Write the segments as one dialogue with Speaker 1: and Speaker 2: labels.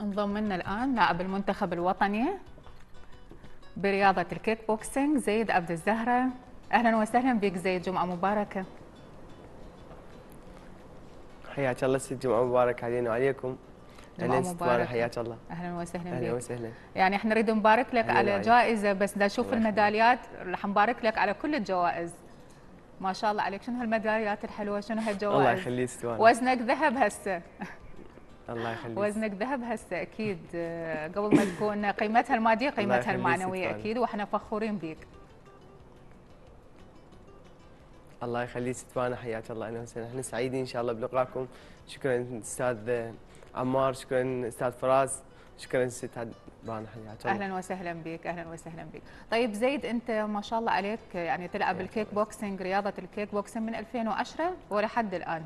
Speaker 1: انضم لنا الآن لاعب المنتخب الوطني برياضة الكيك بوكسينج زيد عبد الزهرة أهلا وسهلا بك زيد جمعة مباركة
Speaker 2: حياك الله ست جمعة مباركة علينا وعليكم جمعة مباركة حياك الله أهلا وسهلا أهلا وسهلا
Speaker 1: يعني احنا نريد نبارك لك على عليك. جائزة بس دا أشوف الميداليات راح نبارك لك على كل الجوائز ما شاء الله عليك شنو هالميداليات الحلوة شنو هالجوائز الله يخليك وزنك ذهب هسه
Speaker 2: الله يخليك وزنك
Speaker 1: ذهب هسه اكيد آه، قبل ما تكون قيمتها الماديه قيمتها المعنويه اكيد واحنا فخورين بيك
Speaker 2: الله يخليك تبانا حياك الله اهلا وسهلا احنا سعيدين ان شاء الله بلقائكم شكرا استاذ آه، عمار شكرا استاذ فراس شكرا ست بانا حياك الله اهلا
Speaker 1: وسهلا بك اهلا وسهلا بك طيب زيد انت ما شاء الله عليك يعني تلعب الكيك بوكسينج رياضه الكيك بوكسينج من 2010 ولحد الان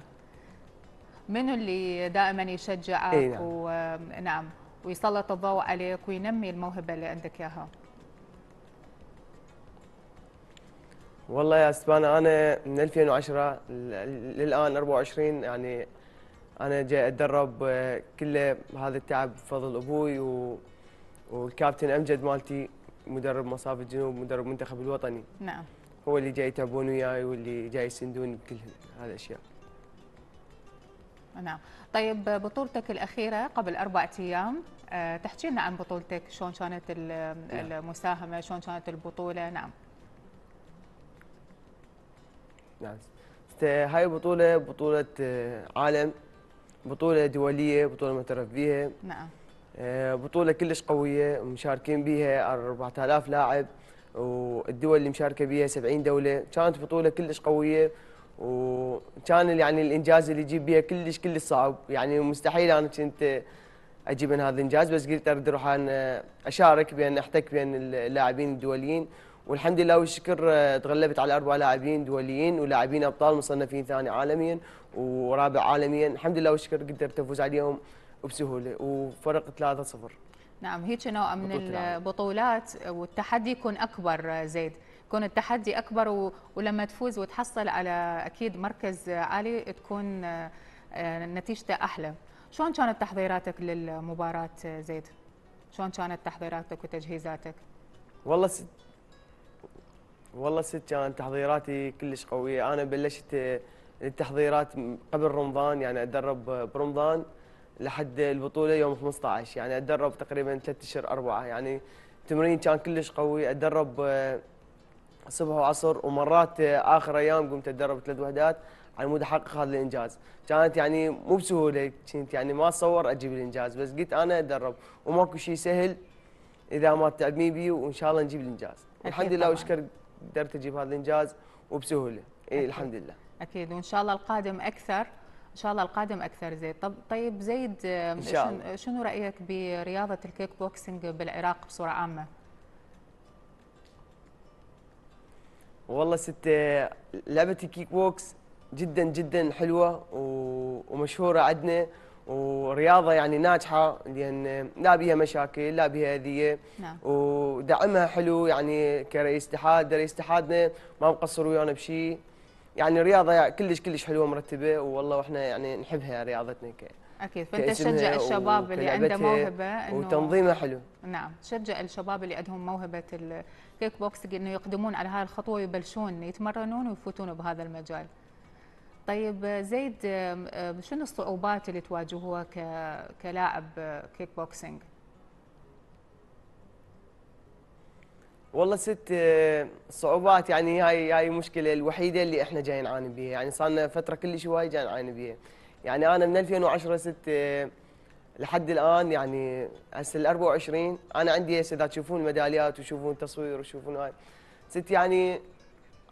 Speaker 1: منو اللي دائما يشجعك إيه نعم. ونعم ويسلط الضوء عليك وينمي الموهبه اللي عندك اياها
Speaker 2: والله يا استبانة انا من 2010 للان 24 يعني انا جاي اتدرب آه، كله هذا التعب بفضل ابوي و... والكابتن امجد مالتي مدرب مصاف الجنوب مدرب منتخب الوطني نعم هو اللي جاي يتعبون وياي واللي جاي يسندوني بكل هذه الاشياء
Speaker 1: نعم طيب بطولتك الأخيرة قبل أربعة أيام آه، تحكي لنا عن بطولتك شلون كانت نعم. المساهمة شلون كانت البطولة نعم
Speaker 2: نعم هاي بطولة بطولة آه، عالم بطولة دولية بطولة معترف بها نعم آه، بطولة كلش قوية مشاركين بها 4000 لاعب والدول اللي مشاركة بها 70 دولة كانت بطولة كلش قوية وكان يعني الانجاز اللي يجيب بيها كلش كلش صعب يعني مستحيل انا كنت اجيب من هذا الانجاز بس قلت اريد اروح انا اشارك بان احتك بين اللاعبين الدوليين والحمد لله والشكر آه، تغلبت على اربع لاعبين دوليين ولاعبين ابطال مصنفين ثاني عالميا ورابع عالميا الحمد لله والشكر قدرت افوز عليهم بسهوله وفرق 3-0
Speaker 1: نعم هيك نوع من البطولات والتحدي يكون اكبر آه، زيد يكون التحدي اكبر ولما تفوز وتحصل على اكيد مركز عالي تكون آه، نتيجته احلى شلون كانت تحضيراتك للمباراه زيد شلون كانت تحضيراتك وتجهيزاتك
Speaker 2: والله ست والله ست كانت تحضيراتي كلش قويه انا بلشت آه، التحضيرات قبل رمضان يعني اتدرب برمضان لحد البطوله يوم 15 يعني اتدرب تقريبا ثلاث اشهر اربعه يعني تمرين كان كلش قوي اتدرب آه، صبح وعصر ومرات اخر ايام قمت اتدرب ثلاث وحدات على مود احقق هذا الانجاز، كانت يعني مو بسهوله كنت يعني ما اتصور اجيب الانجاز بس قلت انا اتدرب وماكو شيء سهل اذا ما تعبني به وان شاء الله نجيب الانجاز، الحمد لله واشكر قدرت اجيب هذا الانجاز وبسهوله، اي الحمد لله.
Speaker 1: اكيد وان شاء الله القادم اكثر ان شاء الله القادم اكثر زيد طب طيب زيد شنو رايك برياضه الكيك بوكسنج بالعراق بصوره عامه
Speaker 2: والله ست لعبه الكيك بوكس جدا جدا حلوه ومشهوره عندنا ورياضه يعني ناجحه لان لا بيها مشاكل لا بيها اذيه نعم. ودعمها حلو يعني كرئيس اتحاد رئيس اتحادنا ما مقصر ويانا بشيء يعني رياضه كلش كلش حلوه مرتبه والله واحنا يعني نحبها رياضتنا ك
Speaker 1: اكيد فانت تشجع الشباب اللي عنده موهبه انه وتنظيمها حلو نعم تشجع الشباب اللي عندهم موهبه كيك بوكسنج انه يقدمون على هاي الخطوه ويبلشون يتمرنون ويفوتون بهذا المجال طيب آه، زيد شنو الصعوبات اللي تواجهوها كلاعب آه، كيك بوكسنج
Speaker 2: والله ست آه، صعوبات يعني هاي هاي المشكله الوحيده اللي احنا جايين نعاني بها يعني صار لنا فتره كلش هواي جايين نعاني بها يعني انا من 2010 ست لحد الان يعني هسه ال 24 انا عندي هسه اذا تشوفون الميداليات وتشوفون تصوير وتشوفون هاي ست يعني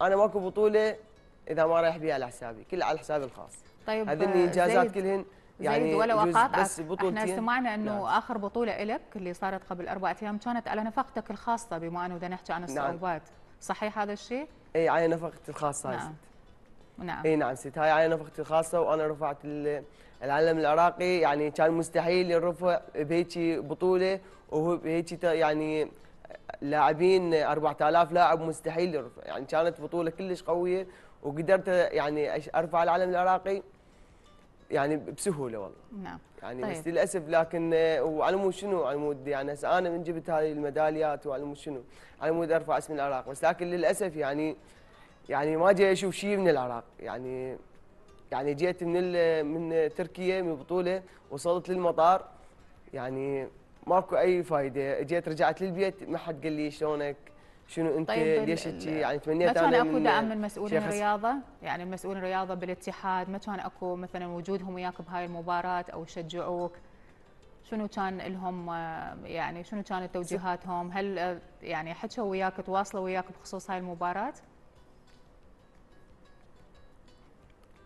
Speaker 2: انا ماكو بطوله اذا ما رايح بيها على حسابي كلها على حسابي الخاص
Speaker 1: طيب اللي آه، انجازات
Speaker 2: كلهن يعني ولا بس بطولتين احنا سمعنا انه نعم.
Speaker 1: اخر بطوله لك اللي صارت قبل اربع ايام كانت على نفقتك الخاصه بما انه بدنا نحكي عن نعم. الصعوبات نعم. صحيح هذا الشيء؟
Speaker 2: اي على نفقتي الخاصه نعم. نعم اي نعم ست هاي على نفختي الخاصه وانا رفعت العلم العراقي يعني كان مستحيل يرفع بهيك بطوله وهو بهيك يعني لاعبين 4000 لاعب مستحيل يرفع يعني كانت بطوله كلش قويه وقدرت يعني ارفع العلم العراقي يعني بسهوله والله نعم يعني طيب. بس للاسف لكن وعلى مود شنو على مود يعني هسه انا من جبت هذه الميداليات وعلى مود شنو على مود ارفع اسم العراق بس لكن للاسف يعني يعني ما جاي اشوف شيء من العراق يعني يعني جيت من من تركيا من بطوله وصلت للمطار يعني ماكو اي فايده جيت رجعت للبيت ما حد قال لي شلونك شنو انت طيب ليش هيك يعني تمنيت انا ما كان اكو دعم من مسؤولين الرياضه
Speaker 1: يعني مسؤولين الرياضه بالاتحاد ما كان اكو مثلا وجودهم وياك بهاي المباراه او شجعوك شنو كان لهم آه، يعني شنو كانت توجيهاتهم هل آه، يعني حكوا وياك تواصلوا وياك بخصوص هاي المباراه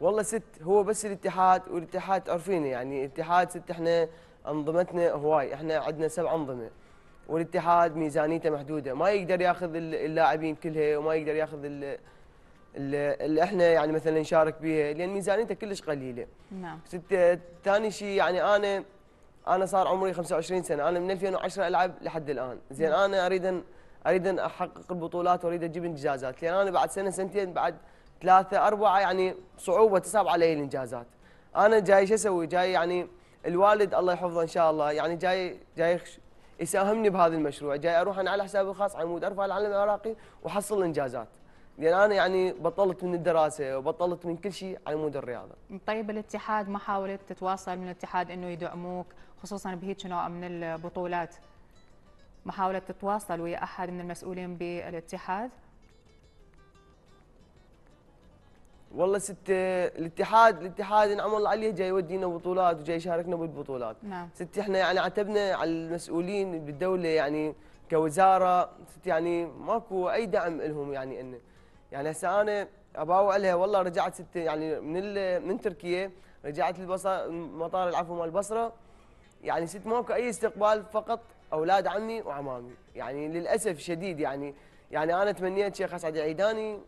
Speaker 2: والله ست هو بس الاتحاد والاتحاد تعرفينه يعني الاتحاد ست احنا انظمتنا هواي احنا عندنا سبع انظمه والاتحاد ميزانيته محدوده ما يقدر ياخذ اللاعبين كلها وما يقدر ياخذ اللي احنا يعني مثلا نشارك بها لان ميزانيته كلش قليله نعم ست ثاني شيء يعني انا انا صار عمري 25 سنه انا من 2010 العب لحد الان زين نعم. انا اريد اريد احقق البطولات واريد اجيب انجازات لان انا بعد سنه سنتين بعد ثلاثة أربعة يعني صعوبة تصعب علي الإنجازات أنا جاي شو أسوي جاي يعني الوالد الله يحفظه إن شاء الله يعني جاي جاي يساهمني بهذا المشروع جاي أروح أنا على حسابي الخاص عمود أرفع العلم العراقي وأحصل إنجازات لان انا يعني بطلت من الدراسه وبطلت من كل شيء على مود
Speaker 1: الرياضه. طيب الاتحاد ما حاولت تتواصل من الاتحاد انه يدعموك خصوصا بهيك نوع من البطولات؟ ما حاولت تتواصل ويا احد من المسؤولين بالاتحاد؟
Speaker 2: والله ست الاتحاد الاتحاد انعم الله عليه جاي يودينا بطولات وجاي يشاركنا بالبطولات نعم. ست احنا يعني عتبنا على المسؤولين بالدوله يعني كوزاره ست يعني ماكو اي دعم لهم يعني انه يعني هسه انا اباوع لها والله رجعت ست يعني من من تركيا رجعت البصر مطار العفو مال البصره يعني ست ماكو اي استقبال فقط اولاد عمي وعمامي يعني للاسف شديد يعني يعني انا تمنيت شيخ اسعد عيداني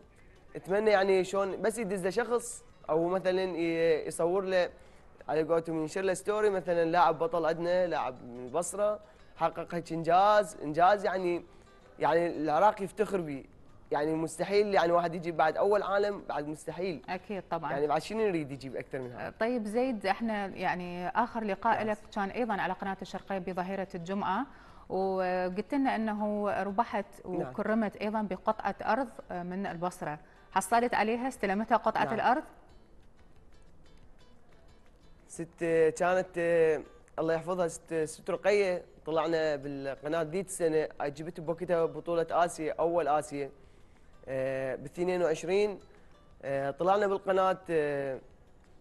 Speaker 2: اتمنى يعني شلون بس يدز لشخص او مثلا يصور له على قولتهم ينشر له ستوري مثلا لاعب بطل عندنا لاعب من البصره حقق هيك انجاز انجاز يعني يعني العراق يفتخر به يعني مستحيل يعني واحد يجيب بعد اول عالم بعد مستحيل اكيد طبعا يعني بعد شنو نريد يجيب اكثر من هذا
Speaker 1: طيب زيد احنا يعني اخر لقاء لك كان ايضا على قناه الشرقيه بظهيره الجمعه وقلت لنا انه ربحت نعم. وكرمت ايضا بقطعه ارض من البصره حصلت عليها استلمتها قطعة نعم. الأرض
Speaker 2: ست كانت الله يحفظها ست, ست رقية طلعنا بالقناة ذيك السنة جبت بوقتها بطولة آسيا أول آسيا آه، ب 22 آه، طلعنا بالقناة آه،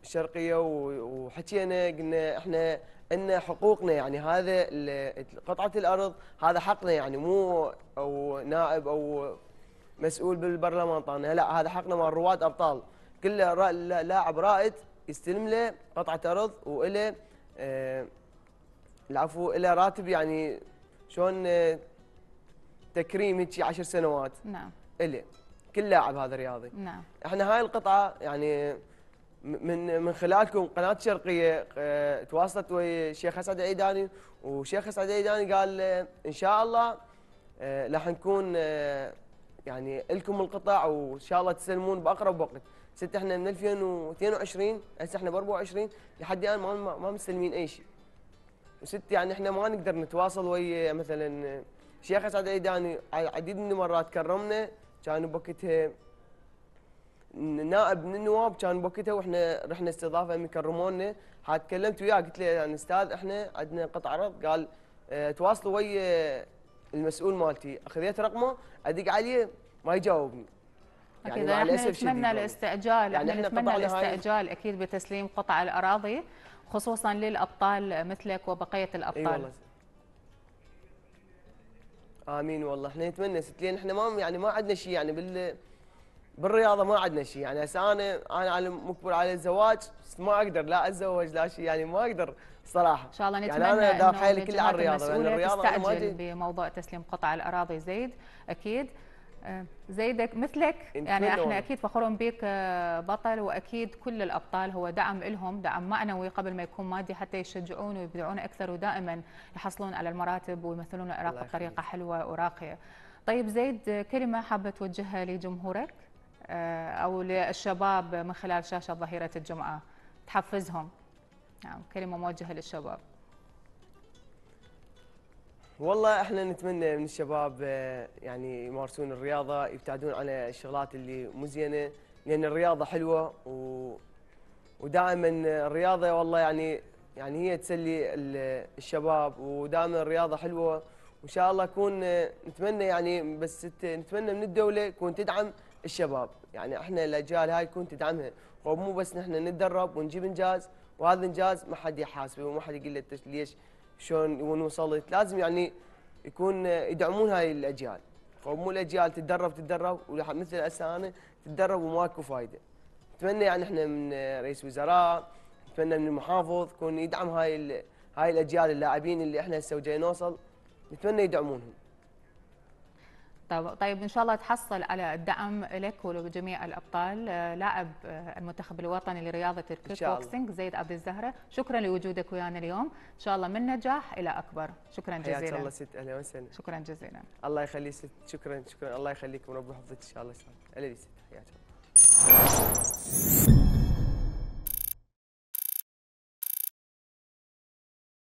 Speaker 2: الشرقية وحكينا قلنا احنا ان حقوقنا يعني هذا قطعه الارض هذا حقنا يعني مو او نائب او مسؤول بالبرلمان طعنا لا هذا حقنا مال رواد ابطال كل لاعب رائد يستلم له قطعه ارض وله آه العفو له راتب يعني شلون آه، تكريم هيك 10 سنوات نعم له كل لاعب هذا رياضي نعم احنا هاي القطعه يعني من من خلالكم قناه الشرقيه آه، تواصلت ويا الشيخ اسعد عيداني والشيخ اسعد عيداني قال آه، ان شاء الله راح نكون يعني لكم القطع وان شاء الله تسلمون باقرب وقت ست احنا من 2022 هسه احنا ب 24 لحد الان ما ما مستلمين اي شيء وست يعني احنا ما نقدر نتواصل ويا مثلا شيخ اسعد عيداني يعني عديد من المرات كرمنا كان بوقتها نائب من النواب كان بوقتها واحنا رحنا استضافه من كرمونا تكلمت وياه قلت له يعني استاذ احنا عندنا قطع عرض قال اه تواصلوا ويا المسؤول مالتي اخذت رقمه ادق عليه ما يجاوبني يعني احنا نتمنى
Speaker 1: الاستعجال يعني احنا نتمنى الاستعجال اكيد بتسليم قطع الاراضي خصوصا للابطال مثلك وبقيه الابطال اي والله
Speaker 2: امين والله احنا نتمنى ست احنا ما يعني ما عندنا شيء يعني بال بالرياضه ما عندنا شيء يعني هسه انا انا على مقبل على الزواج ما اقدر لا اتزوج لا شيء يعني ما اقدر صراحه ان
Speaker 1: شاء الله يعني نتمنى يعني انا دار حالي كلي على الرياضه لان الرياضه تستعجل بموضوع تسليم قطع الاراضي زيد اكيد آه، زيدك مثلك يعني احنا اكيد فخورون بك آه، بطل واكيد كل الابطال هو دعم لهم دعم معنوي قبل ما يكون مادي حتى يشجعون ويبدعون اكثر ودائما يحصلون على المراتب ويمثلون العراق بطريقه حلوه وراقيه. طيب زيد كلمه حابه توجهها لجمهورك آه، او للشباب من خلال شاشه ظهيره الجمعه تحفزهم نعم كلمة موجهة للشباب
Speaker 2: والله احنا نتمنى من الشباب آه، يعني يمارسون الرياضه يبتعدون عن الشغلات اللي مو زينه لان الرياضه حلوه و... ودائما الرياضه والله يعني يعني هي تسلي الشباب ودائما الرياضه حلوه وان شاء الله يكون آه، نتمنى يعني بس نتمنى من الدوله تكون تدعم الشباب يعني احنا الاجيال هاي تكون تدعمها ومو بس نحن نتدرب ونجيب انجاز وهذا انجاز ما حد يحاسبه وما حد يقول له ليش شلون وين وصلت لازم يعني يكون يدعمون هاي الاجيال مو الاجيال تتدرب تتدرب مثل هسه انا تتدرب وماكو فايده نتمنى يعني احنا من رئيس وزراء نتمنى من المحافظ يكون يدعم هاي هاي الاجيال اللاعبين اللي احنا هسه جاي نوصل نتمنى يدعمونهم
Speaker 1: طيب ان شاء الله تحصل على الدعم لك ولجميع الابطال آه، لاعب آه، المنتخب الوطني لرياضه الكيك بوكسينج زيد عبد الزهره شكرا لوجودك ويانا اليوم ان شاء الله من نجاح الى اكبر شكرا جزيلا حياك الله
Speaker 2: ست اهلا وسهلا شكرا جزيلا الله يخليك ست شكرا شكرا الله يخليكم ورب يحفظك ان شاء الله ان شاء الله حياك الله